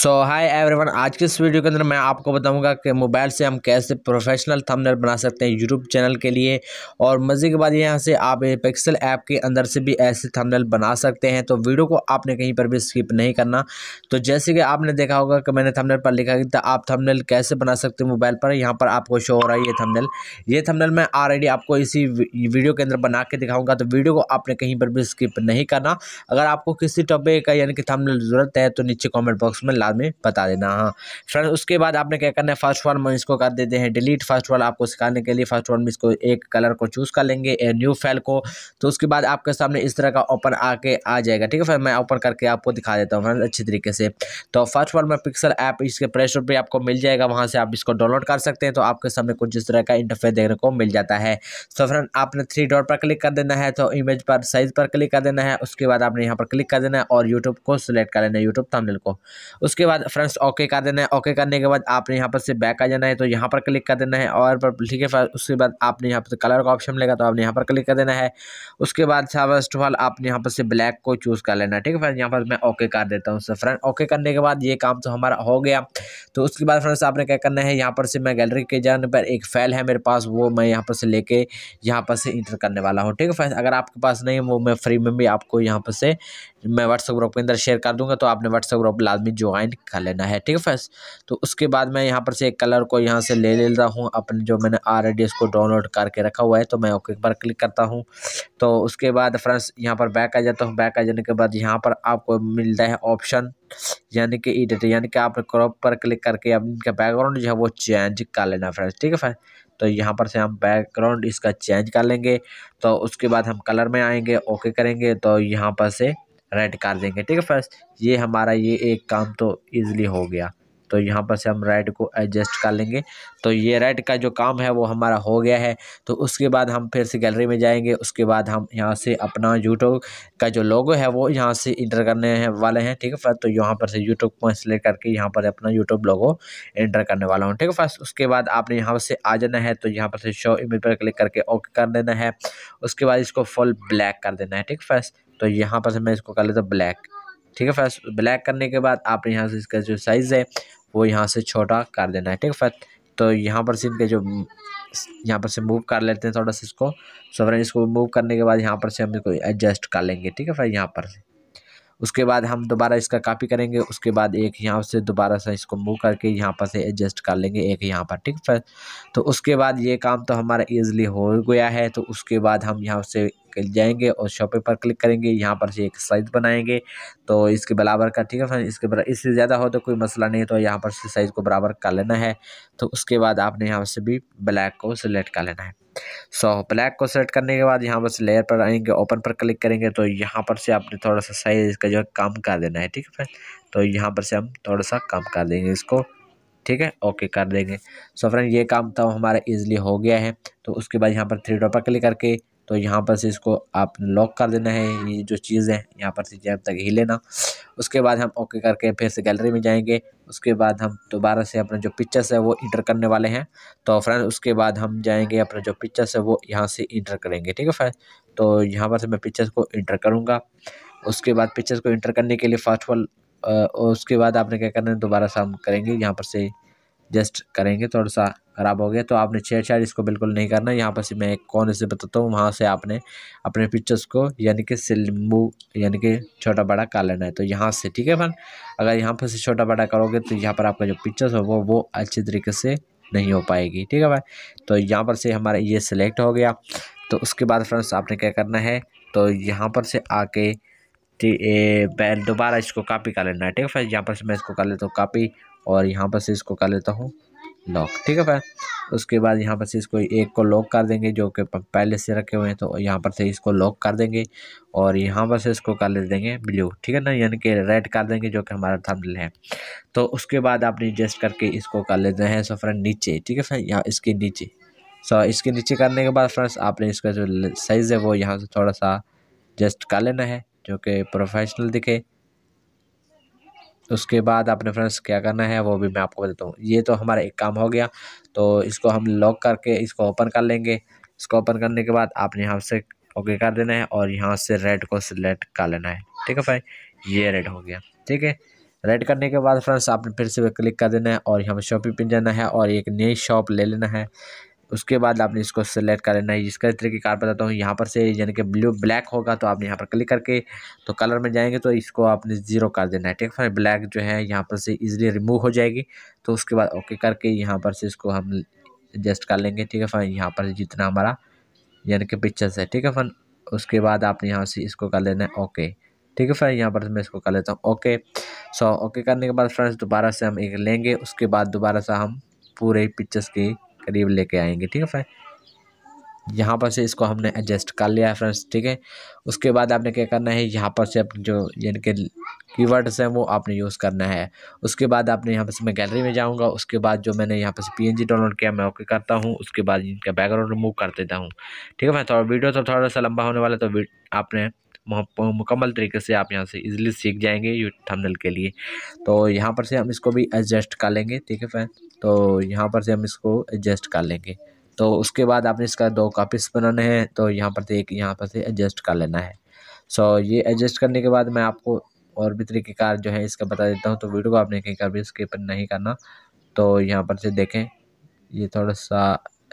सो hi everyone आज के इस वीडियो के अंदर मैं आपको बताऊंगा कि मोबाइल से हम कैसे प्रोफेशनल थंबनेल बना सकते हैं यूट्यूब चैनल के लिए और मज़े के बाद यहाँ से आप पिक्सल ऐप के अंदर से भी ऐसे थंबनेल बना सकते हैं तो वीडियो को आपने कहीं पर भी स्किप नहीं करना तो जैसे कि आपने देखा होगा कि मैंने थमनल पर लिखा कि आप थमनल कैसे बना सकते हो मोबाइल पर यहाँ पर आपको शो हो रहा है ये थमनल ये थमनल मैं ऑलरेडी आपको इसी वीडियो के अंदर बना के दिखाऊँगा तो वीडियो को आपने कहीं पर भी स्किप नहीं करना अगर आपको किसी टॉपिक का यानी कि थमनल ज़रूरत है तो नीचे कॉमेंट बॉक्स में लाल में बता देना हाँ फ्रेंड उसके बाद आपने क्या करना है फर्स्ट वन में इसको कर देते हैं डिलीट फर्स्ट वन आपको सिखाने के लिए फर्स्ट वन में इसको एक कलर को चूज़ कर लेंगे ए न्यू फाइल को तो उसके बाद आपके सामने इस तरह का ओपन आके आ जाएगा ठीक है फिर मैं ओपन करके आपको दिखा देता हूँ फ्रेंड अच्छी तरीके से तो फर्स्ट वन में पिक्सल ऐप इसके प्ले स्टोर पर आपको मिल जाएगा वहाँ से आप इसको डाउनलोड कर सकते हैं तो आपके सामने कुछ इस तरह का इंटरफेस देखने को मिल जाता है तो फ्रेंड आपने थ्री डॉट पर क्लिक कर देना है तो इमेज पर साइज़ पर क्लिक कर देना है उसके बाद आपने यहाँ पर क्लिक कर देना है और यूट्यूब को सिलेक्ट कर लेना है यूट्यूब थंबनेल को उसके बाद फ्रेंड्स ओके कर देना है ओके करने के बाद आपने यहाँ पर से बैक आ जाना है तो यहाँ पर क्लिक कर देना है और पर ठीक है उसके बाद आपने यहाँ पर कलर का ऑप्शन लेगा तो आपने यहाँ पर क्लिक कर देना है उसके बाद फर्स्ट ऑफ ऑल आपने यहाँ पर से ब्लैक को चूज़ कर लेना है ठीक है फ्रेंड यहाँ पर मैं ओके कर देता हूँ फ्रेंड ओके करने के बाद ये काम तो हमारा हो गया तो उसके बाद फ्रेंड्स आपने क्या करना है यहाँ पर से मैं गैलरी के जाने पर एक फाइल है मेरे पास वो मैं यहाँ पर से लेके यहाँ पर से इंटर करने वाला हूँ ठीक है फ्रेंड्स अगर आपके पास नहीं वो मैं फ्री में भी आपको यहाँ पर से मैं व्हाट्सअप ग्रुप के अंदर शेयर कर दूँगा तो आपने व्हाट्सअप ग्रुप लाजमी आए डिफ़ाइन कर लेना है ठीक है फ्रेंड्स तो उसके बाद मैं यहाँ पर से एक कलर को यहाँ से ले ले रहा हूँ अपने जो मैंने ऑलरेडी इसको डाउनलोड करके रखा हुआ है तो मैं ओके पर क्लिक करता हूँ तो उसके बाद फ्रेंड्स यहाँ पर बैक आ जाता हूँ बैक आ जाने के बाद यहाँ पर आपको मिलता है ऑप्शन यानी कि एडिट यानी कि आप क्रॉप पर क्लिक करके आप इनका बैकग्राउंड जो है वो चेंज कर लेना फ्रेंड्स ठीक है फ्रेंड्स तो यहाँ पर से हम बैकग्राउंड इसका चेंज कर लेंगे तो उसके बाद हम कलर में आएंगे ओके करेंगे तो यहाँ पर से रेड कर देंगे ठीक है फ्रेंड्स ये हमारा ये एक काम तो ईज़िली हो गया तो यहाँ पर से हम रेड को एडजस्ट कर लेंगे तो ये रेड का जो काम है वो हमारा हो गया है तो उसके बाद हम फिर से गैलरी में जाएंगे उसके बाद हम यहाँ से अपना यूट्यूब का जो लोगो है वो यहाँ से इंटर करने हैं वाले हैं ठीक है फर्स्ट तो यहाँ पर से यूट्यूब को सिलेक्ट करके यहाँ पर अपना यूट्यूब लोगो इंटर करने वाला हूँ ठीक है फर्स्ट उसके बाद आपने यहाँ से आ जाना है तो यहाँ पर से शो इमेज पर क्लिक करके ओके कर देना है उसके बाद इसको फुल ब्लैक कर देना है ठीक है फर्स्ट तो यहाँ पर मैं इसको कर लेता हूँ ब्लैक ठीक है फर्स्ट ब्लैक करने के बाद आप यहाँ से इसका जो साइज़ है वो यहाँ से छोटा कर देना है ठीक है फर्स्ट तो यहाँ पर से इनके जो यहाँ पर से मूव कर लेते हैं थोड़ा सा इसको सो फ्रेंड इसको मूव करने के बाद यहाँ पर से हम इसको एडजस्ट कर लेंगे ठीक है फिर यहाँ पर से उसके बाद हम दोबारा इसका कापी करेंगे उसके बाद एक यहाँ से दोबारा से इसको मूव करके यहाँ पर से एडजस्ट कर लेंगे एक यहाँ पर ठीक है तो उसके बाद ये काम तो हमारा ईजिली हो गया है तो उसके बाद हम यहाँ से जाएंगे और शॉपिंग पर क्लिक करेंगे यहाँ पर से एक साइज़ बनाएंगे तो इसके बराबर का ठीक है फ्रेंड इसके बराबर इससे ज़्यादा हो तो कोई मसला नहीं तो यहाँ पर से साइज़ को बराबर कर लेना है तो उसके बाद आपने यहाँ से भी ब्लैक को सिलेक्ट कर लेना है सो ब्लैक को सेलेक्ट करने के बाद यहाँ पर से लेयर पर आएंगे ओपन पर क्लिक करेंगे तो यहाँ पर से आपने थोड़ा सा साइज इसका जो है कम कर देना है ठीक है फ्रेंड तो यहाँ पर से हम थोड़ा सा कम कर देंगे इसको ठीक है ओके कर देंगे सो फ्रेंड ये काम तो हमारा ईजिली हो गया है तो उसके बाद यहाँ पर थ्री डॉट पर क्लिक करके तो यहाँ पर से इसको आप लॉक कर देना है ये जो चीज़ है यहाँ पर से जब तक ही लेना उसके बाद हम ओके करके फिर से गैलरी में जाएंगे उसके बाद हम दोबारा से अपना जो पिक्चर्स है वो इंटर करने वाले हैं तो फ्रेंड उसके बाद हम जाएंगे अपना जो पिक्चर्स है वो यहाँ से इंटर करेंगे ठीक है फ्रेंड तो यहाँ पर से मैं पिक्चर्स को इंटर करूँगा उसके बाद पिक्चर्स को इंटर करने के लिए फर्स्ट ऑल उसके बाद आपने क्या करना है दोबारा से हम करेंगे यहाँ पर से जस्ट करेंगे थोड़ा सा ख़राब हो गया तो आपने छेड़छाड़ इसको बिल्कुल नहीं करना यहाँ पर से मैं एक कौन से बताता हूँ वहाँ से आपने अपने पिक्चर्स को यानी कि सिलम्बू यानी कि छोटा बड़ा कर लेना है तो यहाँ से ठीक है फन अगर यहाँ पर से छोटा बड़ा करोगे तो यहाँ पर आपका जो पिक्चर्स होगा वो अच्छे तरीके से नहीं हो पाएगी ठीक है भाई तो यहाँ पर से हमारा ये सिलेक्ट हो गया तो उसके बाद फ्रेंड्स आपने क्या करना है तो यहाँ पर से आके दोबारा इसको कॉपी कर लेना है ठीक है फ्रेंड्स यहाँ पर से मैं इसको कर लेता हूँ कॉपी और यहाँ पर से इसको कर लेता हूँ लॉक ठीक है भाई उसके बाद यहाँ पर से इसको एक को लॉक कर देंगे जो कि पहले से रखे हुए हैं तो यहाँ पर से इसको लॉक कर देंगे और यहाँ पर से इसको कर ले देंगे ब्लू ठीक है ना यानी कि रेड कर देंगे जो कि हमारा थंबनेल है तो उसके बाद आपने एडजस्ट करके इसको कर लेते हैं सो फ्रेंड नीचे ठीक है फ्रेंड यहाँ इसके नीचे सो इसके नीचे करने के बाद फ्रेंड्स आपने इसका जो साइज़ है वो यहाँ से थोड़ा सा एडजस्ट कर लेना है जो कि प्रोफेशनल दिखे उसके बाद आपने फ्रेंड्स क्या करना है वो भी मैं आपको बताता हूँ ये तो हमारा एक काम हो गया तो इसको हम लॉक करके इसको ओपन कर लेंगे इसको ओपन करने के बाद आपने यहाँ से ओके कर देना है और यहाँ से रेड को सिलेक्ट कर लेना है ठीक है भाई ये रेड हो गया ठीक है रेड करने के बाद फ्रेंड्स आपने फिर से क्लिक कर देना है और यहाँ शॉपिंग पिन जाना है और एक नई शॉप ले लेना है उसके बाद आपने इसको सेलेक्ट कर लेना है जिसका तरीके कार्ड बताता हूँ यहाँ पर से यानी कि ब्लू ब्लैक होगा तो आपने यहाँ पर क्लिक करके तो कलर में जाएंगे तो इसको आपने ज़ीरो कर देना है ठीक है ब्लैक जो है यहाँ पर से ईजिली रिमूव हो जाएगी तो उसके बाद ओके करके यहाँ पर से इसको हम एडजस्ट कर लेंगे ठीक है फिर यहाँ पर जितना हमारा यानी कि पिक्चर्स है ठीक है फन उसके बाद आपने यहाँ से इसको कर लेना है ओके ठीक है फ्रेंड यहाँ पर मैं इसको कर लेता हूँ ओके सो ओके करने के बाद फ्रेंड्स दोबारा से हम एक लेंगे उसके बाद दोबारा से हम पूरे पिक्चर्स की करीब लेके आएंगे ठीक है फ्रेंड यहाँ पर से इसको हमने एडजस्ट कर लिया है फ्रेंड्स ठीक है उसके बाद आपने क्या करना है यहाँ पर से अपने जो यानी कि कीवर्ड्स हैं वो आपने यूज़ करना है उसके बाद आपने यहाँ पर से मैं गैलरी में जाऊँगा उसके बाद जो मैंने यहाँ पर से जी डाउनलोड किया मैं ओके करता हूँ उसके बाद इनका बैकग्राउंड रिमूव कर देता हूँ ठीक है मैं थोड़ा तो वीडियो तो थोड़ा सा लंबा होने वाला तो आपने मुकम्मल तरीके से आप यहाँ से इजीली सीख जाएंगे यू थंबनेल के लिए तो यहाँ पर से हम इसको भी एडजस्ट कर लेंगे ठीक है फ्रेंड तो यहाँ पर से हम इसको एडजस्ट कर लेंगे तो उसके बाद आपने इसका दो कापीस बनाने हैं तो यहाँ पर से एक यहाँ पर से एडजस्ट कर लेना है सो ये एडजस्ट करने के बाद मैं आपको और भी तरीक़ेकार जो है इसका बता देता हूँ तो वीडियो को आपने कहीं का भी स्किप नहीं करना तो यहाँ पर से देखें ये थोड़ा सा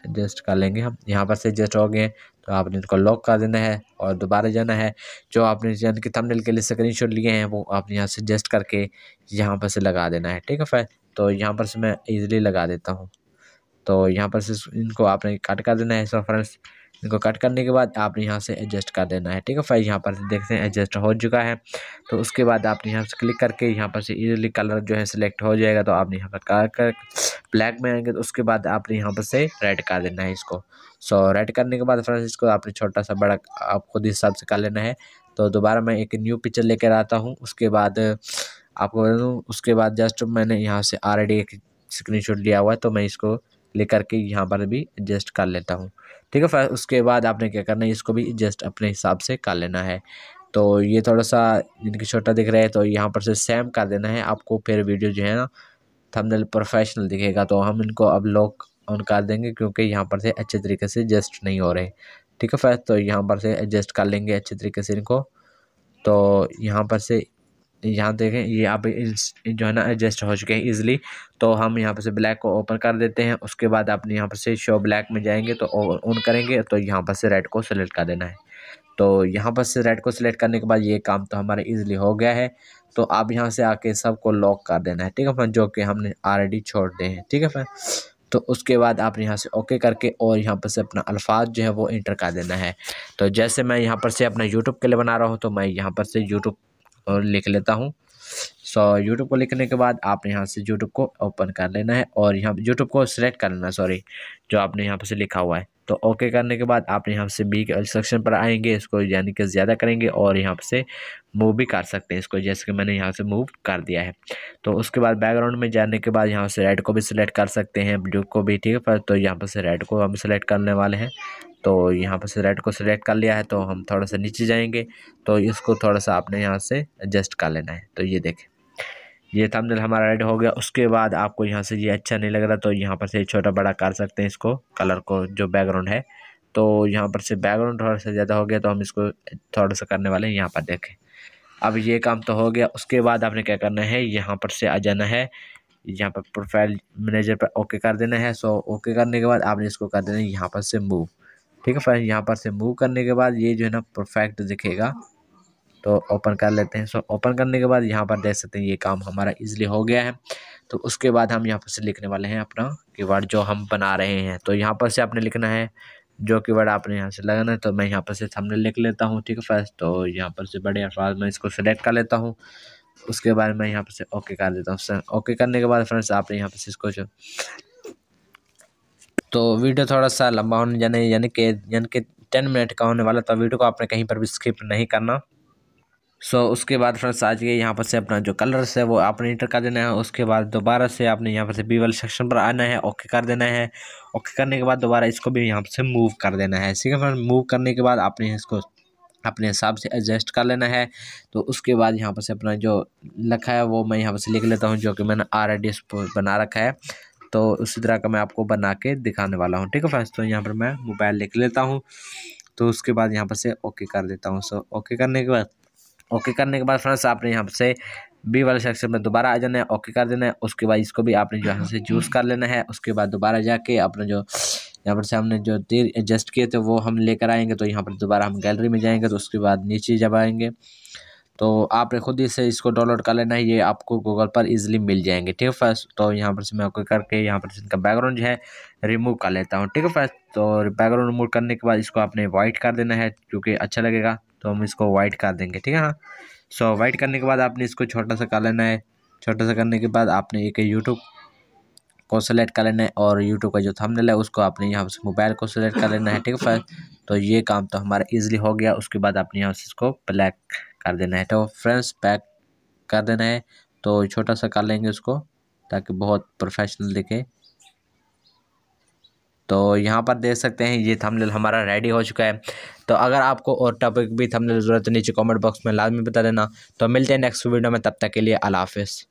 एडजस्ट कर लेंगे हम यहाँ पर से एडजस्ट हो गए तो आपने इनको लॉक कर देना है और दोबारा जाना है जो आपने यानी कि थंबनेल के लिए स्क्रीनशॉट लिए हैं वो आपने यहाँ से एडजस्ट करके यहाँ पर से लगा देना है ठीक है फैन तो यहाँ पर से मैं ईज़िली लगा देता हूँ तो यहाँ पर से इनको आपने कट कर देना है सो फ्रेंड्स इनको कट करने के बाद आपने यहाँ से एडजस्ट कर देना है ठीक है फाइल यहाँ पर देखते हैं एडजस्ट हो चुका है तो उसके बाद आपने यहाँ से क्लिक करके यहाँ पर से इजीली कलर जो है सिलेक्ट हो जाएगा तो आपने यहाँ पर कलर कर ब्लैक में आएंगे तो उसके बाद आपने यहाँ पर से रेड कर देना है इसको सो रेड करने के बाद फ्रेंड्स इसको आपने छोटा सा बड़ा आप खुद हिसाब से कर लेना है तो दोबारा मैं एक न्यू पिक्चर लेकर आता हूँ उसके बाद आपको बता दूँ उसके बाद जस्ट मैंने यहाँ से आर आई स्क्रीन शॉट लिया हुआ है तो मैं इसको ले करके यहाँ पर भी एडजस्ट कर लेता हूँ ठीक है फिर उसके बाद आपने क्या करना है इसको भी एडजस्ट अपने हिसाब से कर लेना है तो ये थोड़ा सा जिनकी छोटा दिख रहा है तो यहाँ पर से सेम कर देना है आपको फिर वीडियो जो है ना थंबनेल प्रोफेशनल दिखेगा तो हम इनको अब लॉक ऑन कर देंगे क्योंकि यहाँ पर से अच्छे तरीके से एडजस्ट नहीं हो रहे ठीक है फिर तो यहाँ पर से एडजस्ट कर लेंगे अच्छे तरीके से इनको तो यहाँ पर से यहाँ देखें ये आप जो है ना एडजस्ट हो चुके हैं ईजिली तो हम यहाँ पर से ब्लैक को ओपन कर देते हैं उसके बाद आपने यहाँ पर से शो ब्लैक में जाएंगे तो ऑन करेंगे तो यहाँ पर से रेड को सेलेक्ट कर देना है तो यहाँ पर से रेड को सिलेक्ट करने के बाद ये काम तो हमारा ईजिली हो गया है तो आप यहाँ से आके सबको लॉक कर देना है ठीक है फ्रेंड जो कि हमने ऑलरेडी छोड़ दिए हैं ठीक है फ्रेंड तो उसके बाद आपने यहाँ से ओके करके और यहाँ पर से अपना अल्फाज जो है वो इंटर कर देना है तो जैसे मैं यहाँ पर से अपना यूट्यूब के लिए बना रहा हूँ तो मैं यहाँ पर से यूट्यूब और लिख लेता हूँ सो so, यूट्यूब को लिखने के बाद आपने यहाँ से यूट्यूब को ओपन कर लेना है और यहाँ यूट्यूब को सिलेक्ट कर लेना है सॉरी जो आपने यहाँ पर से लिखा हुआ है तो ओके करने के बाद आपने यहाँ से बी के सेक्शन पर आएंगे इसको यानी कि ज़्यादा करेंगे और यहाँ से मूव भी कर सकते हैं इसको जैसे कि मैंने यहाँ से मूव कर दिया है तो उसके बाद बैकग्राउंड में जाने के बाद यहाँ से रेड को भी सिलेक्ट कर सकते हैं ब्लू को भी ठीक है पर तो यहाँ पर से रेड को हम सिलेक्ट करने वाले हैं तो यहाँ पर से रेड को सिलेक्ट कर लिया है तो हम थोड़ा सा नीचे जाएंगे तो इसको थोड़ा सा आपने यहाँ से एडजस्ट कर लेना है तो ये देखें ये थंबनेल हमारा रेड हो गया उसके बाद आपको यहाँ से ये अच्छा नहीं लग रहा तो यहाँ पर से छोटा बड़ा कर सकते हैं इसको कलर को जो बैकग्राउंड है तो यहाँ पर से बैकग्राउंड थोड़ा सा ज़्यादा हो गया तो हम इसको थोड़ा सा करने वाले हैं यहाँ पर देखें अब ये काम तो हो गया उसके बाद आपने क्या करना है यहाँ पर से आ जाना है यहाँ पर प्रोफाइल मैनेजर पर ओके कर देना है सो ओके करने के बाद आपने इसको कर देना है यहाँ पर से मूव ठीक है फ्रेंड यहाँ पर से मूव करने के बाद ये जो है ना परफेक्ट दिखेगा तो ओपन कर लेते हैं सो ओपन करने के बाद यहाँ पर देख सकते हैं ये काम हमारा इजीली हो गया है तो उसके बाद हम यहाँ पर से लिखने वाले हैं अपना कीवर्ड जो हम बना रहे हैं तो यहाँ पर से आपने लिखना है जो कि वर्ड आपने यहाँ से लगाना है तो मैं यहाँ पर से सामने लिख लेता हूँ ठीक है फर्स्ट तो यहाँ पर से बड़े अल्फाज में इसको सिलेक्ट कर लेता हूँ उसके बाद मैं यहाँ पर से ओके कर लेता हूँ ओके करने के बाद फ्रेंड्स आपने यहाँ पर से इसको जो तो वीडियो थोड़ा सा लंबा होने जाने यानी कि यानी कि टेन मिनट का होने वाला था वीडियो तो को आपने कहीं पर भी स्किप नहीं करना सो so, उसके बाद फ्रेंड्स आज जाइए यहाँ पर से अपना जो कलर्स है वो आपने इंटर कर देना है उसके बाद दोबारा से आपने यहाँ पर से बी वाले सेक्शन पर आना है ओके कर देना है ओके करने के बाद दोबारा इसको भी यहाँ से मूव कर देना है ठीक है फ्रेंड मूव करने के बाद आपने इसको अपने हिसाब से एडजस्ट कर लेना है तो उसके बाद यहाँ पर से अपना जो लिखा है वो मैं यहाँ पर से लिख लेता हूँ जो कि मैंने आर ऑलरेडी बना रखा है तो उसी तरह का मैं आपको बना के दिखाने वाला हूँ ठीक है फ्रेंड्स तो यहाँ पर मैं मोबाइल लिख लेता हूँ तो उसके बाद यहाँ पर से ओके कर देता हूँ सो ओके करने के बाद ओके करने के बाद फ्रेंड्स आपने यहाँ से बी वाले सेक्शन में दोबारा आ जाना है ओके कर देना है उसके बाद इसको भी आपने जो यहाँ से चूज कर लेना है उसके बाद दोबारा जाके अपने जो यहाँ पर से हमने जो तीर एडजस्ट किए थे वो हम लेकर आएंगे तो यहाँ पर दोबारा हम गैलरी में जाएंगे तो उसके बाद नीचे जब आएंगे तो आपने खुद ही से इसको डाउनलोड कर लेना है ये आपको गूगल पर इजीली मिल जाएंगे ठीक है फर्स्ट तो यहाँ पर से मैं ओके करके यहाँ पर से इनका बैकग्राउंड जो है रिमूव कर लेता हूँ ठीक है फर्स्ट तो बैकग्राउंड रिमूव करने के बाद इसको आपने वाइट कर देना है क्योंकि अच्छा लगेगा तो हम इसको वाइट कर देंगे ठीक है हाँ सो वाइट करने के बाद आपने इसको छोटा सा कर लेना है छोटा सा करने के बाद आपने एक यूट्यूब को सेलेक्ट कर लेना है और यूट्यूब का जो थंबनेल है उसको आपने यहाँ से मोबाइल को सेलेक्ट कर लेना है ठीक है फ्रेंड तो ये काम तो हमारा इजीली हो गया उसके बाद आपने यहाँ से इसको ब्लैक कर देना है तो फ्रेंड्स पैक कर देना है तो छोटा सा कर लेंगे उसको ताकि बहुत प्रोफेशनल दिखे तो यहाँ पर देख सकते हैं ये थंबनेल हमारा रेडी हो चुका है तो अगर आपको और टॉपिक भी थंबनेल ज़रूरत है तो नीचे कमेंट बॉक्स में लाजमी बता देना तो मिलते हैं नेक्स्ट वीडियो में तब तक के लिए अलाफिज़